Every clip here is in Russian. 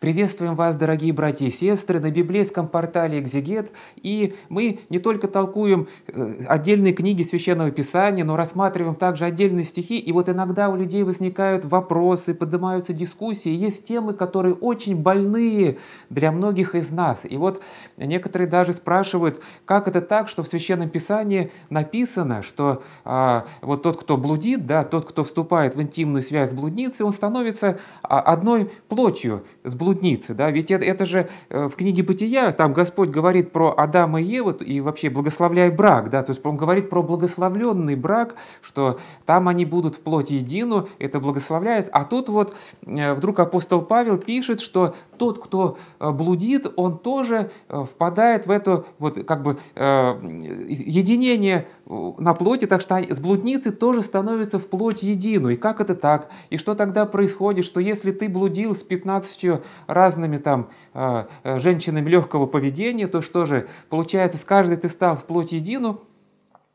Приветствуем вас, дорогие братья и сестры, на библейском портале «Экзегет». И мы не только толкуем э, отдельные книги Священного Писания, но рассматриваем также отдельные стихи. И вот иногда у людей возникают вопросы, поднимаются дискуссии. Есть темы, которые очень больные для многих из нас. И вот некоторые даже спрашивают, как это так, что в Священном Писании написано, что а, вот тот, кто блудит, да, тот, кто вступает в интимную связь с блудницей, он становится а, одной плотью с блудницей блудницы, да, ведь это, это же э, в книге Бытия, там Господь говорит про Адама и Еву и вообще благословляй брак, да, то есть он говорит про благословленный брак, что там они будут в плоти едину, это благословляется, а тут вот э, вдруг апостол Павел пишет, что тот, кто э, блудит, он тоже впадает в это вот как бы единение на плоти, так что с блудницы тоже становится в плоть едину. И как это так? И что тогда происходит, что если ты блудил с 15 разными там а, э, женщинами легкого поведения, то что же, получается, с каждой ты стал в плоть едину,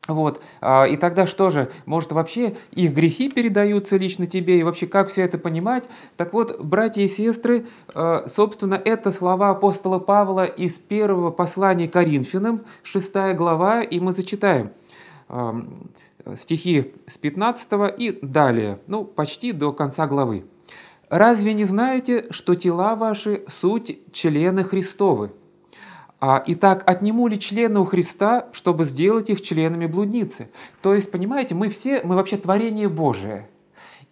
вот. А, и тогда что же, может вообще их грехи передаются лично тебе, и вообще как все это понимать? Так вот, братья и сестры, а, собственно, это слова апостола Павла из первого послания Коринфянам, 6 глава, и мы зачитаем стихи с 15 и далее, ну, почти до конца главы. Разве не знаете, что тела ваши – суть члены Христовы? А, итак, отниму ли члены у Христа, чтобы сделать их членами блудницы? То есть, понимаете, мы все, мы вообще творение Божие.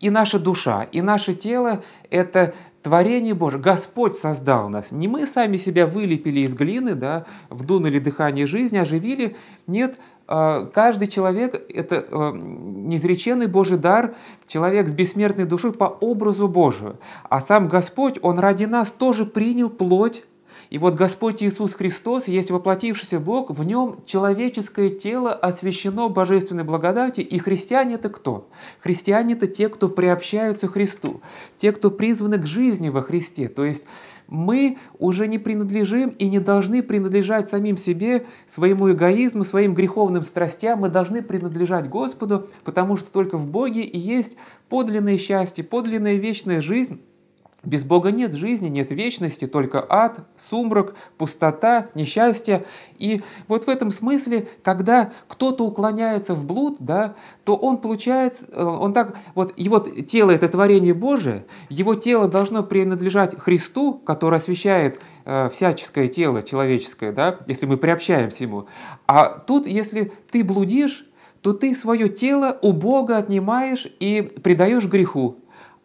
И наша душа, и наше тело – это творение Божие. Господь создал нас. Не мы сами себя вылепили из глины, да, вдунули дыхание жизни, оживили. Нет, а, каждый человек – это а, неизреченный Божий дар, человек с бессмертной душой по образу Божию. А сам Господь, Он ради нас тоже принял плоть и вот Господь Иисус Христос, есть воплотившийся Бог, в нем человеческое тело освящено божественной благодатью. И христиане это кто? Христиане это те, кто приобщаются Христу, те, кто призваны к жизни во Христе. То есть мы уже не принадлежим и не должны принадлежать самим себе, своему эгоизму, своим греховным страстям. Мы должны принадлежать Господу, потому что только в Боге и есть подлинное счастье, подлинная вечная жизнь без Бога нет жизни, нет вечности, только ад, сумрак, пустота, несчастье. И вот в этом смысле, когда кто-то уклоняется в блуд, да, то он получает, э, он так, вот его тело – это творение Божие, его тело должно принадлежать Христу, который освещает э, всяческое тело человеческое, да, если мы приобщаемся ему. А тут, если ты блудишь, то ты свое тело у Бога отнимаешь и предаешь греху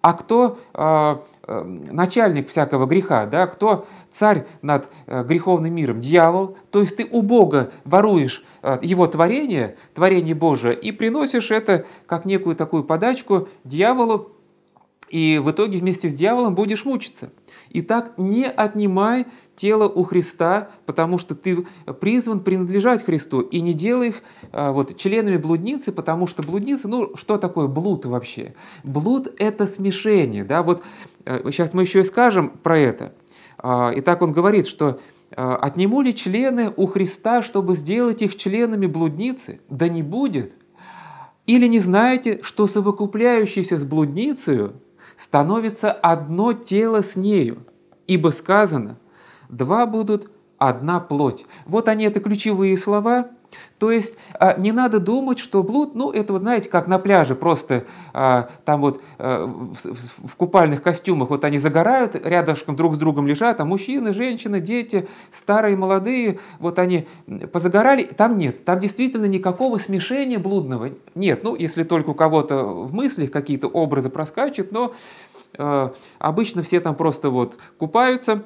а кто а, э, начальник всякого греха, да, кто царь над э, греховным миром, дьявол. То есть ты у Бога воруешь э, его творение, творение Божие, и приносишь это как некую такую подачку дьяволу, и в итоге вместе с дьяволом будешь мучиться. Итак, не отнимай тело у Христа, потому что ты призван принадлежать Христу, и не делай их а, вот, членами блудницы, потому что блудница, ну, что такое блуд вообще? Блуд – это смешение, да, вот сейчас э, мы еще и скажем про это. А, Итак, он говорит, что а, «Отниму ли члены у Христа, чтобы сделать их членами блудницы? Да не будет. Или не знаете, что совокупляющийся с блудницей становится одно тело с нею, ибо сказано «два будут одна плоть». Вот они, это ключевые слова – то есть а, не надо думать, что блуд, ну это вот знаете, как на пляже, просто а, там вот э, в, купальных костюмах вот они загорают, рядышком друг с другом лежат, а мужчины, женщины, дети, старые, молодые, вот они позагорали, там нет, там действительно никакого смешения блудного нет, ну если только у кого-то в мыслях какие-то образы проскачут, но э, обычно все там просто вот купаются,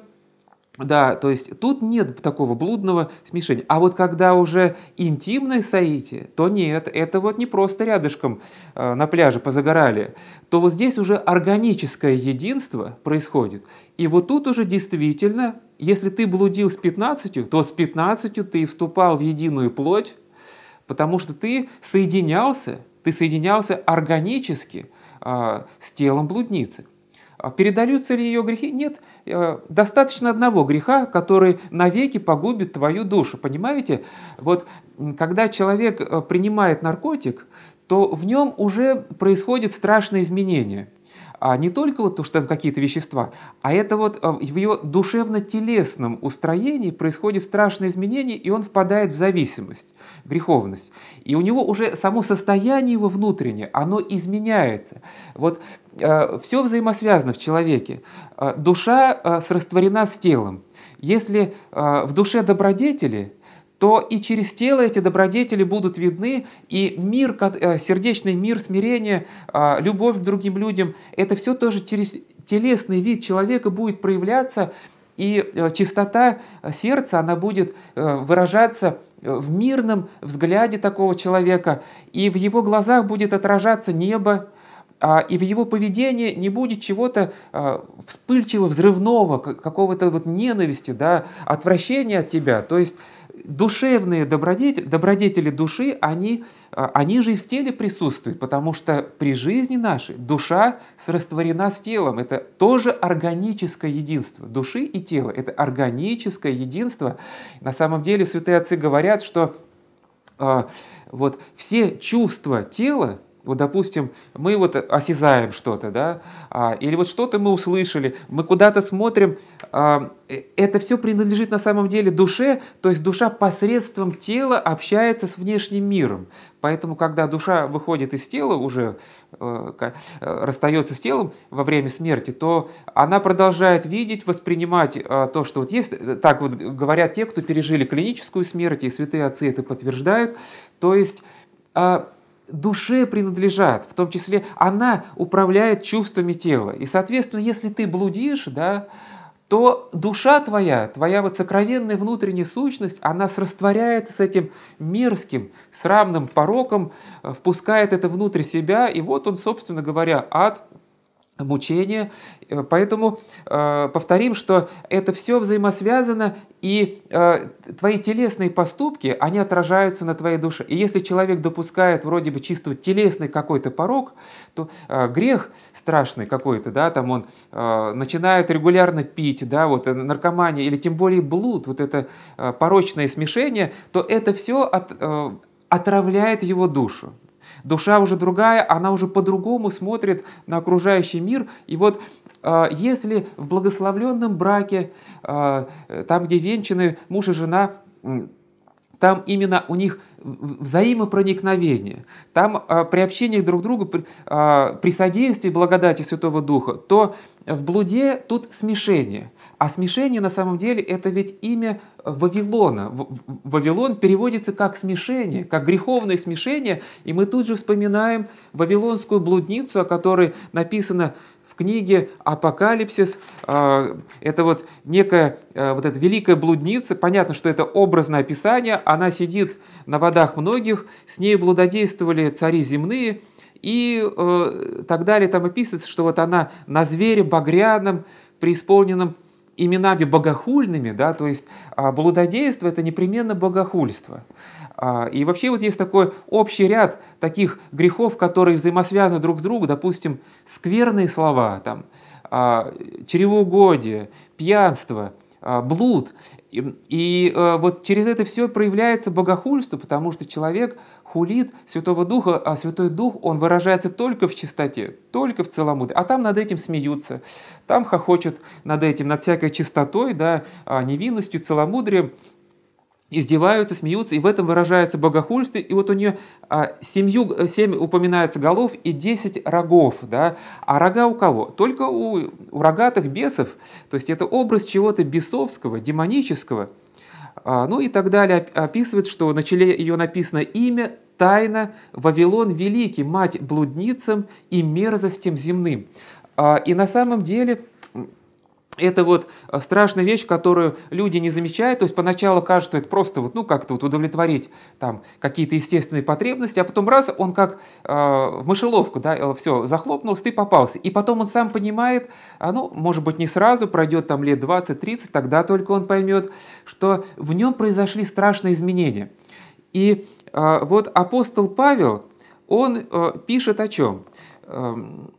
да, то есть тут нет такого блудного смешения. А вот когда уже интимное соитие, то нет, это вот не просто рядышком э, на пляже позагорали, то вот здесь уже органическое единство происходит. И вот тут уже действительно, если ты блудил с 15, то с 15 ты вступал в единую плоть, потому что ты соединялся, ты соединялся органически э, с телом блудницы. А передаются ли ее грехи? Нет. Э, достаточно одного греха, который навеки погубит твою душу. Понимаете? Вот когда человек э, принимает наркотик, то в нем уже происходят страшные изменения – а не только вот то, что там какие-то вещества, а это вот э, в его душевно-телесном устроении происходит страшное изменение, и он впадает в зависимость, греховность. И у него уже само состояние его внутреннее, оно изменяется. Вот э, все взаимосвязано в человеке. Э, душа э, срастворена с телом. Если э, в душе добродетели – то и через тело эти добродетели будут видны, и мир, э, сердечный мир, смирение, а, любовь к другим людям, это все тоже через телесный вид человека будет проявляться, и э, чистота сердца, она будет э, выражаться в мирном взгляде такого человека, и в его глазах будет отражаться небо, а, и в его поведении не будет чего-то вспыльчивого, взрывного, какого-то вот ненависти, да, отвращения от тебя. То есть душевные добродетели, добродетели души, они, а, они же и в теле присутствуют, потому что при жизни нашей душа растворена с телом. Это тоже органическое единство души и тела. Это органическое единство. На самом деле святые отцы говорят, что э, вот все чувства тела вот, допустим, мы вот осязаем что-то, да, а, или вот что-то мы услышали, мы куда-то смотрим, а, э, это все принадлежит на самом деле душе, то есть душа посредством тела общается с внешним миром. Поэтому, когда душа выходит из тела, уже э, э расстается с телом во время смерти, то она продолжает видеть, воспринимать э, то, что вот есть. Так вот говорят те, кто пережили клиническую смерть, и святые отцы это подтверждают. То есть э, душе принадлежат, в том числе она управляет чувствами тела. И, соответственно, если ты блудишь, да, то душа твоя, твоя вот сокровенная внутренняя сущность, она растворяется с этим мерзким, срамным пороком, э, впускает это внутрь себя, и вот он, собственно говоря, ад мучения. Э, поэтому э, повторим, что это все взаимосвязано, и э, твои телесные поступки, они отражаются на твоей душе. И если человек допускает вроде бы чисто телесный какой-то порог, то э, грех страшный какой-то, да, там он э, начинает регулярно пить, да, вот э, наркомания, или тем более блуд, вот это э, порочное смешение, то это все от, э, отравляет его душу. Душа уже другая, она уже по-другому смотрит на окружающий мир. И вот а, если в благословленном браке, а, там, где венчаны муж и жена, там именно у них взаимопроникновение. Там а, при общении друг к другу, при, а, при содействии благодати Святого Духа, то в блуде тут смешение. А смешение на самом деле это ведь имя Вавилона. Вавилон переводится как смешение, как греховное смешение, и мы тут же вспоминаем вавилонскую блудницу, о которой написано книге «Апокалипсис» а, это вот некая а, вот эта великая блудница, понятно, что это образное описание, она сидит на водах многих, с ней блудодействовали цари земные, и э, так далее там описывается, что вот она на звере багряном, преисполненном именами богохульными, да, то есть а, блудодейство – это непременно богохульство. А, и вообще вот есть такой общий ряд таких грехов, которые взаимосвязаны друг с другом, допустим, скверные слова, там, а, чревоугодие, пьянство – а, блуд. И, и э, вот через это все проявляется богохульство, потому что человек хулит Святого Духа, а Святой Дух, он выражается только в чистоте, только в целомудрии. А там над этим смеются, там хохочут над этим, над всякой чистотой, да, а, невинностью, целомудрием издеваются, смеются, и в этом выражается богохульство. И вот у нее а, семью, э, семь упоминается голов и десять рогов. Да? А рога у кого? Только у, у рогатых бесов. То есть это образ чего-то бесовского, демонического. А, ну и так далее. Описывает, что на челе ее написано имя, тайна, Вавилон Великий, мать блудницам и мерзостям земным. А, и на самом деле это вот э, страшная вещь, которую люди не замечают. То есть поначалу кажется, что это просто вот, ну, как-то вот удовлетворить там какие-то естественные потребности, а потом раз, он как э, в мышеловку, да, э, все, захлопнулся, ты попался. И потом он сам понимает, а ну, может быть, не сразу, пройдет там лет 20-30, тогда только он поймет, что в нем произошли страшные изменения. И э, вот апостол Павел, он э, пишет о чем? Эм,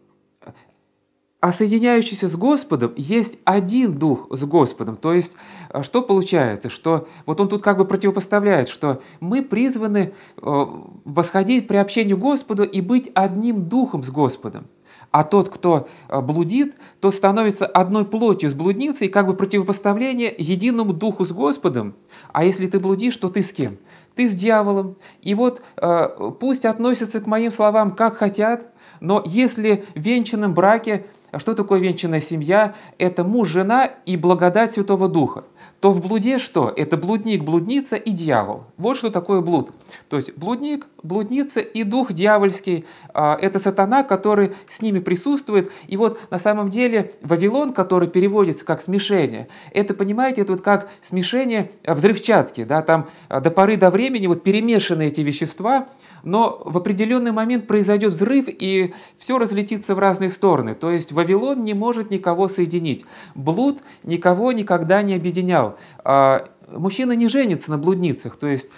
а соединяющийся с Господом есть один дух с Господом. То есть, а, что получается? Что вот он тут как бы противопоставляет, что мы призваны э, восходить при общению Господу и быть одним духом с Господом. А тот, кто э, блудит, то становится одной плотью с блудницей, как бы противопоставление единому духу с Господом. А если ты блудишь, то ты с кем? Ты с дьяволом. И вот э, пусть относятся к моим словам как хотят, но если в венчанном браке а что такое венчанная семья? Это муж, жена и благодать Святого Духа. То в блуде что? Это блудник, блудница и дьявол. Вот что такое блуд. То есть блудник, блудница и дух дьявольский. А, это сатана, который с ними присутствует. И вот на самом деле Вавилон, который переводится как смешение, это, понимаете, это вот как смешение а, взрывчатки. Да? Там до поры до времени вот перемешаны эти вещества, но в определенный момент произойдет взрыв, и все разлетится в разные стороны. То есть Вавилон не может никого соединить. Блуд никого никогда не объединял. А, Мужчина не женится на блудницах, то есть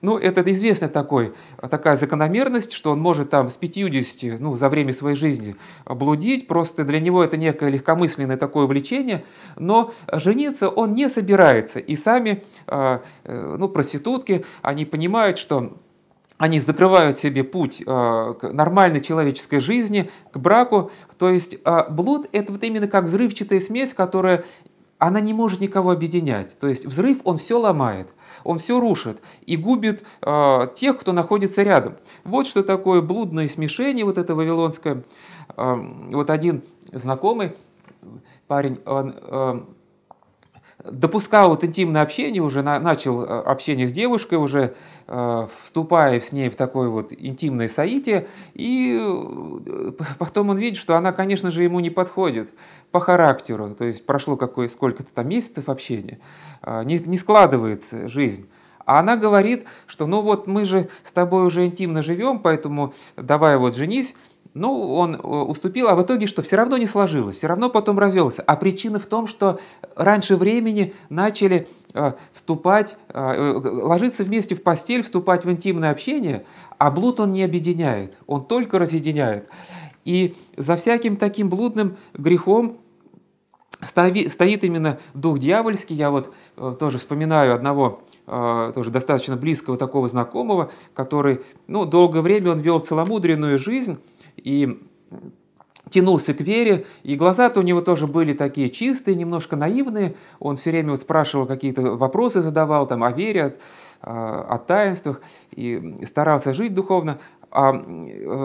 ну, это известная такой, такая закономерность, что он может там с 50, ну, за время своей жизни блудить, просто для него это некое легкомысленное такое увлечение, но жениться он не собирается. И сами, а, э, ну, проститутки, они понимают, что они закрывают себе путь э, к нормальной человеческой жизни, к браку. То есть э, блуд – это вот именно как взрывчатая смесь, которая она не может никого объединять. То есть взрыв, он все ломает, он все рушит и губит э, тех, кто находится рядом. Вот что такое блудное смешение, вот это вавилонское. Э, вот один знакомый парень, он, э, допускал вот интимное общение, уже на, начал э, общение с девушкой, уже э, вступая с ней в такое вот интимное соитие, и э, потом он видит, что она, конечно же, ему не подходит по характеру, то есть прошло какое, сколько-то там месяцев общения, э, не, не складывается жизнь. А она говорит, что ну вот мы же с тобой уже интимно живем, поэтому давай вот женись, ну, он э, уступил, а в итоге что? Все равно не сложилось, все равно потом развелся. А причина в том, что раньше времени начали э, вступать, э, ложиться вместе в постель, вступать в интимное общение, а блуд он не объединяет, он только разъединяет. И за всяким таким блудным грехом стоит именно дух дьявольский. Я вот тоже вспоминаю одного тоже достаточно близкого такого знакомого, который ну, долгое время он вел целомудренную жизнь, и тянулся к вере, и глаза-то у него тоже были такие чистые, немножко наивные. Он все время спрашивал какие-то вопросы, задавал там о вере, о, э, о таинствах, и старался жить духовно. А,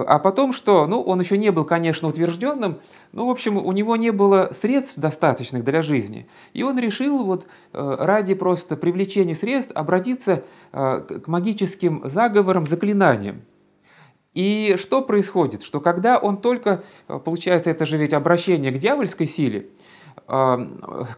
а потом что? Ну, он еще не был, конечно, утвержденным, но, в общем, у него не было средств достаточных для жизни. И он решил вот э, ради просто привлечения средств обратиться э, к магическим заговорам, заклинаниям. И что происходит? Что когда он только, э, получается, это же ведь обращение к дьявольской силе,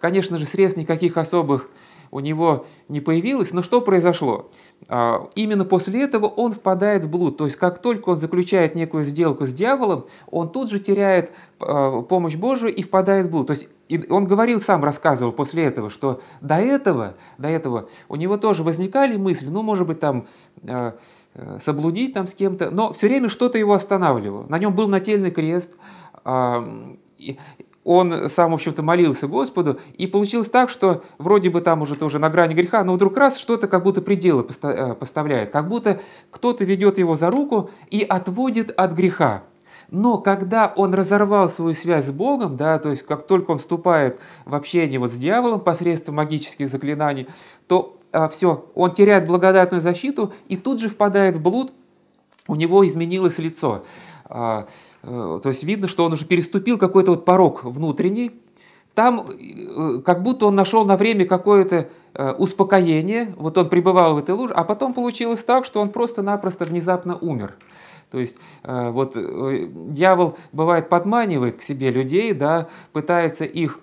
конечно же, средств никаких особых у него не появилось, но что произошло? А, именно после этого он впадает в блуд, то есть как только он заключает некую сделку с дьяволом, он тут же теряет э, помощь Божию и впадает в блуд. То есть он говорил сам, рассказывал после этого, что до этого, до этого у него тоже возникали мысли, ну, может быть, там э, Э, соблудить там с кем-то, но все время что-то его останавливало. На нем был нательный крест, а, он сам, в общем-то, молился Господу, и получилось так, что вроде бы там уже тоже на грани греха, но вдруг раз что-то как будто пределы э, поставляет, как будто кто-то ведет его за руку и отводит от греха. Но когда он разорвал свою связь с Богом, да, то есть как только он вступает в общение вот с дьяволом посредством магических заклинаний, то а, все, он теряет благодатную защиту и тут же впадает в блуд, у него изменилось лицо. А, э, то есть видно, что он уже переступил какой-то вот порог внутренний, там э, как будто он нашел на время какое-то э, успокоение, вот он пребывал в этой луже, а потом получилось так, что он просто-напросто внезапно умер. То есть вот дьявол бывает подманивает к себе людей, да, пытается их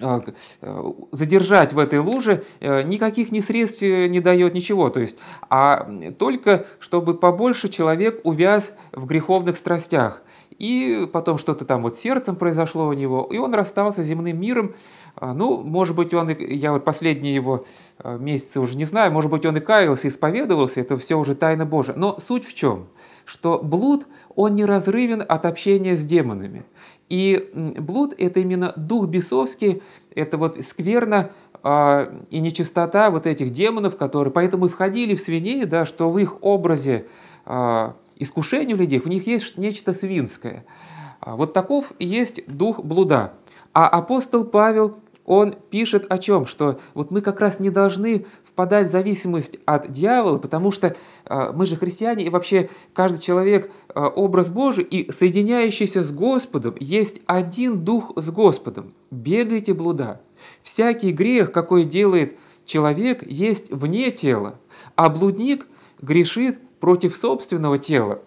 а, э, задержать в этой луже э, никаких ни средств э, не дает, ничего. То есть, а только чтобы побольше человек увяз в греховных страстях. И потом что-то там вот сердцем произошло у него, и он расстался с земным миром. А, ну, может быть, он, я вот последние его месяцы уже не знаю, может быть, он и каялся, исповедовался, это все уже тайна Божия. Но суть в чем – что блуд, он неразрывен от общения с демонами. И блуд – это именно дух бесовский, это вот скверно а, и нечистота вот этих демонов, которые поэтому и входили в свиней, да, что в их образе э, искушения у людей, в них есть нечто свинское. А вот таков есть дух блуда. А апостол Павел он пишет о чем? Что вот мы как раз не должны впадать в зависимость от дьявола, потому что э, мы же христиане, и вообще каждый человек э, образ Божий, и соединяющийся с Господом есть один дух с Господом. Бегайте блуда. Всякий грех, какой делает человек, есть вне тела, а блудник грешит против собственного тела.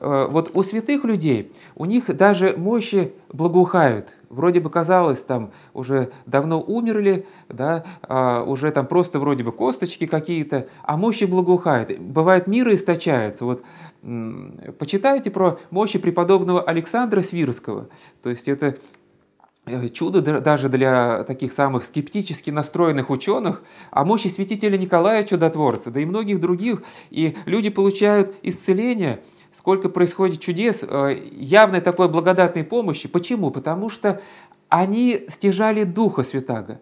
Э, вот у святых людей, у них даже мощи благоухают. Вроде бы казалось, там уже давно умерли, да, а, уже там просто вроде бы косточки какие-то, а мощи благоухают. Бывает, миры источаются. Вот почитайте про мощи преподобного Александра Свирского. То есть это э, чудо даже для таких самых скептически настроенных ученых, а мощи святителя Николая Чудотворца, да и многих других, и люди получают исцеление – сколько происходит чудес э, явной такой благодатной помощи. Почему? Потому что они стяжали Духа Святаго.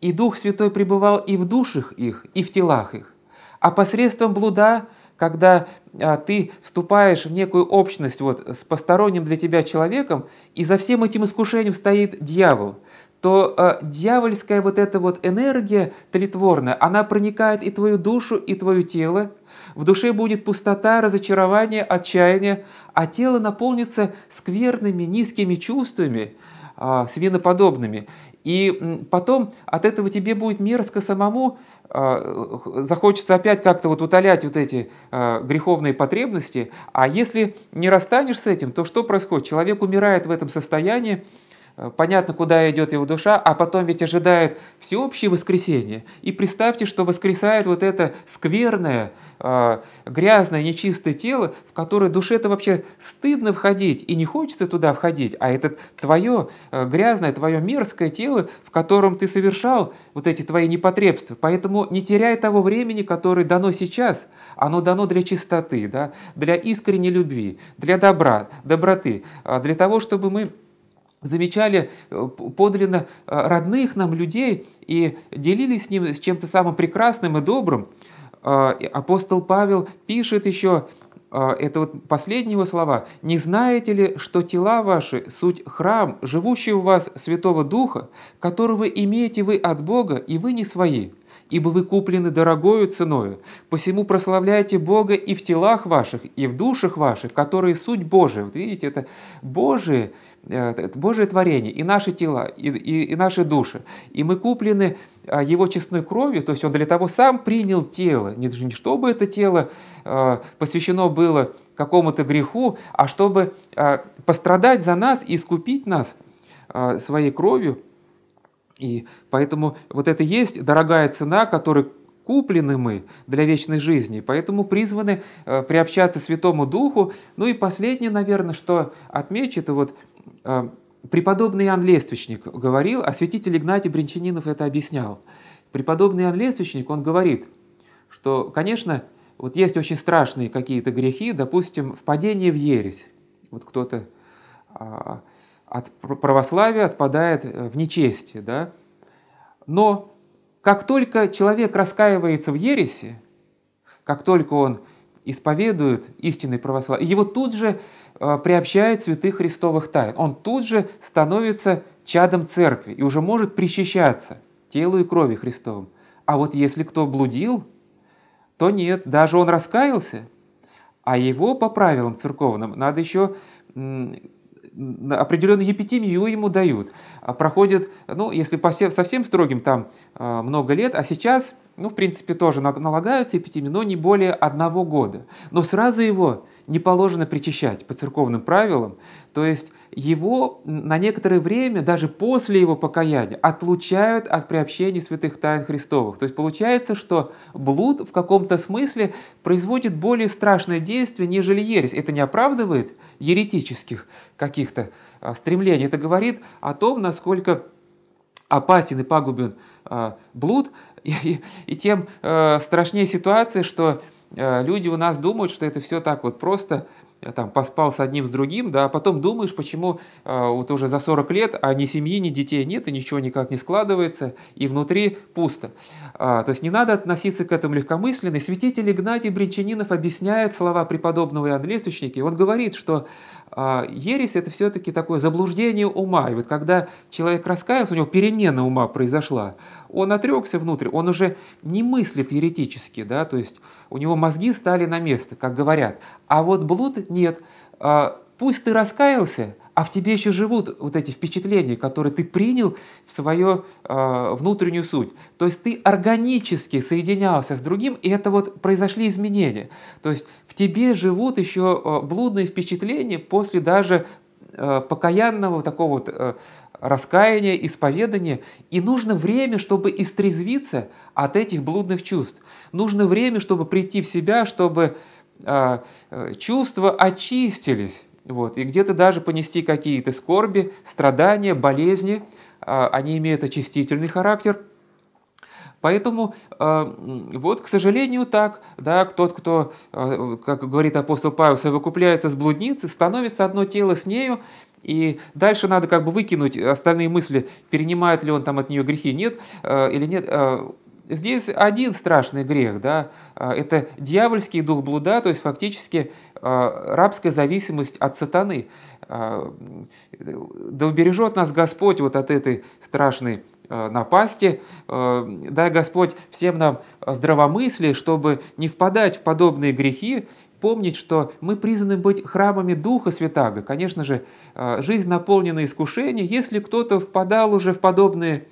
И Дух Святой пребывал и в душах их, и в телах их. А посредством блуда, когда э, ты вступаешь в некую общность вот, с посторонним для тебя человеком, и за всем этим искушением стоит дьявол, то э, дьявольская вот эта вот энергия тлетворная, она проникает и твою душу, и твое тело, в душе будет пустота, разочарование, отчаяние, а тело наполнится скверными, низкими чувствами, а, свиноподобными. И потом от этого тебе будет мерзко самому, а, захочется опять как-то вот утолять вот эти а, греховные потребности. А если не расстанешь с этим, то что происходит? Человек умирает в этом состоянии, Э, понятно, куда идет его душа, а потом ведь ожидает всеобщее воскресение. И представьте, что воскресает вот это скверное, э, грязное, нечистое тело, в которое душе-то вообще стыдно входить, и не хочется туда входить, а это твое э, грязное, твое мерзкое тело, в котором ты совершал вот эти твои непотребства. Поэтому не теряй того времени, которое дано сейчас, оно дано для чистоты, да, для искренней любви, для добра, доброты, а для того, чтобы мы замечали э, подлинно э, родных нам людей и делились с ним с чем-то самым прекрасным и добрым. Э, апостол Павел пишет еще, это вот последние его слова, «Не знаете ли, что тела ваши – суть храм, живущий у вас Святого Духа, которого имеете вы от Бога, и вы не свои?» ибо вы куплены дорогою ценою, посему прославляйте Бога и в телах ваших, и в душах ваших, которые суть Божия». Вот видите, это Божие, э, это Божие творение, и наши тела, и, и, и наши души. И мы куплены а, Его честной кровью, то есть Он для того сам принял тело, не, не чтобы это тело э, посвящено было какому-то греху, а чтобы э, пострадать за нас и искупить нас своей кровью – и поэтому вот это есть дорогая цена, которой куплены мы для вечной жизни, поэтому призваны э, приобщаться Святому Духу. Ну и последнее, наверное, что отмечу, вот э, преподобный Иоанн Лествичник говорил, а святитель Игнатий Бринчанинов это объяснял. Преподобный Иоанн Лествичник, он говорит, что, конечно, вот есть очень страшные какие-то грехи, допустим, впадение в ересь. Вот кто-то а, от православия отпадает э, в нечестие. Да? Но как только человек раскаивается в ересе, как только он исповедует истинный православие, его тут же э, приобщает святых христовых тайн. Он тут же становится чадом церкви и уже может причащаться телу и крови Христовым. А вот если кто блудил, то нет, даже он раскаялся, а его по правилам церковным надо еще определенную епитемию ему дают. А проходит, ну, если по всем совсем строгим, там а, много лет, а сейчас, ну, в принципе, тоже налагаются эпитемии, но не более одного года. Но сразу его не положено причащать по церковным правилам, то есть его на некоторое время, даже после его покаяния, отлучают от приобщения святых тайн Христовых. То есть получается, что блуд в каком-то смысле производит более страшное действие, нежели ересь. Это не оправдывает еретических каких-то а, стремлений. Это говорит о том, насколько опасен и пагубен а, блуд, и, и тем а, страшнее ситуация, что Э, люди у нас думают, что это все так вот просто Э, там поспал с одним, с другим, да, а потом думаешь, почему э, вот уже за 40 лет, а ни семьи, ни детей нет, и ничего никак не складывается, и внутри пусто. А, то есть не надо относиться к этому легкомысленно. И святитель Игнатий Бринчанинов объясняет слова преподобного Иоанна Лестничника, и он говорит, что э, ересь – это все-таки такое заблуждение ума. И вот когда человек раскаялся, у него перемена ума произошла, он отрекся внутрь, он уже не мыслит еретически, да, то есть у него мозги стали на место, как говорят. А вот блуд нет. А, пусть ты раскаялся, а в тебе еще живут вот эти впечатления, которые ты принял в свою э, а, внутреннюю суть. То есть ты органически соединялся с другим, и это вот произошли изменения. То есть в тебе живут еще а, блудные впечатления после даже э, покаянного такого вот э, раскаяния, исповедания. И нужно время, чтобы истрезвиться от этих блудных чувств. Нужно время, чтобы прийти в себя, чтобы а, э, чувства очистились. Вот, и где-то даже понести какие-то скорби, страдания, болезни, а, они имеют очистительный характер. Поэтому а, вот, к сожалению, так, да, тот, кто, как говорит апостол Павел, совокупляется с блудницей, становится одно тело с нею, и дальше надо как бы выкинуть остальные мысли, перенимает ли он там от нее грехи, нет, или нет. Здесь один страшный грех, да, а, это дьявольский дух блуда, то есть фактически а, рабская зависимость от сатаны. А, да убережет нас Господь вот от этой страшной напасти. Дай Господь всем нам здравомыслие, чтобы не впадать в подобные грехи, помнить, что мы призваны быть храмами Духа Святаго. Конечно же, жизнь наполнена искушением. Если кто-то впадал уже в подобные грехи,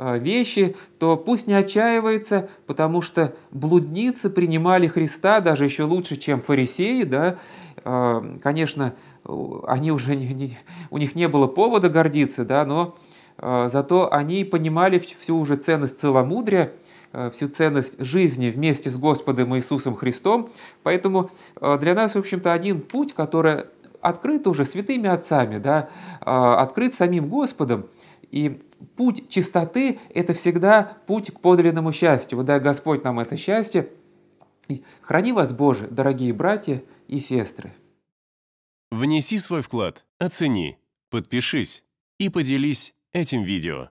а, вещи, то пусть не отчаивается, потому что блудницы принимали Христа даже еще лучше, чем фарисеи, да, а, конечно, они уже не, не, у них не было повода гордиться, да, но а, зато они понимали всю уже ценность целомудрия, всю ценность жизни вместе с Господом Иисусом Христом. Поэтому для нас, в общем-то, один путь, который открыт уже святыми отцами, да, открыт самим Господом. И путь чистоты – это всегда путь к подлинному счастью. Вот дай Господь нам это счастье. Храни вас, Боже, дорогие братья и сестры. Внеси свой вклад, оцени, подпишись и поделись этим видео.